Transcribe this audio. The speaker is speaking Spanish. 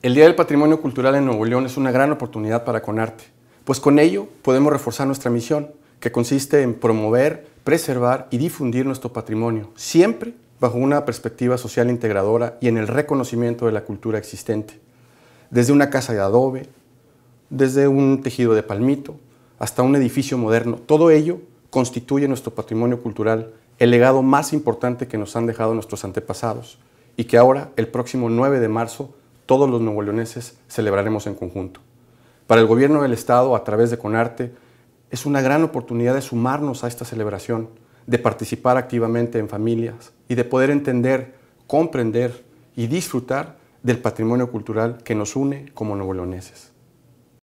El Día del Patrimonio Cultural en Nuevo León es una gran oportunidad para Conarte, pues con ello podemos reforzar nuestra misión, que consiste en promover, preservar y difundir nuestro patrimonio, siempre bajo una perspectiva social integradora y en el reconocimiento de la cultura existente, desde una casa de adobe, desde un tejido de palmito, hasta un edificio moderno. Todo ello constituye nuestro patrimonio cultural, el legado más importante que nos han dejado nuestros antepasados y que ahora, el próximo 9 de marzo, todos los nuevoleoneses celebraremos en conjunto. Para el gobierno del Estado, a través de CONARTE, es una gran oportunidad de sumarnos a esta celebración, de participar activamente en familias y de poder entender, comprender y disfrutar del patrimonio cultural que nos une como nuevoleoneses.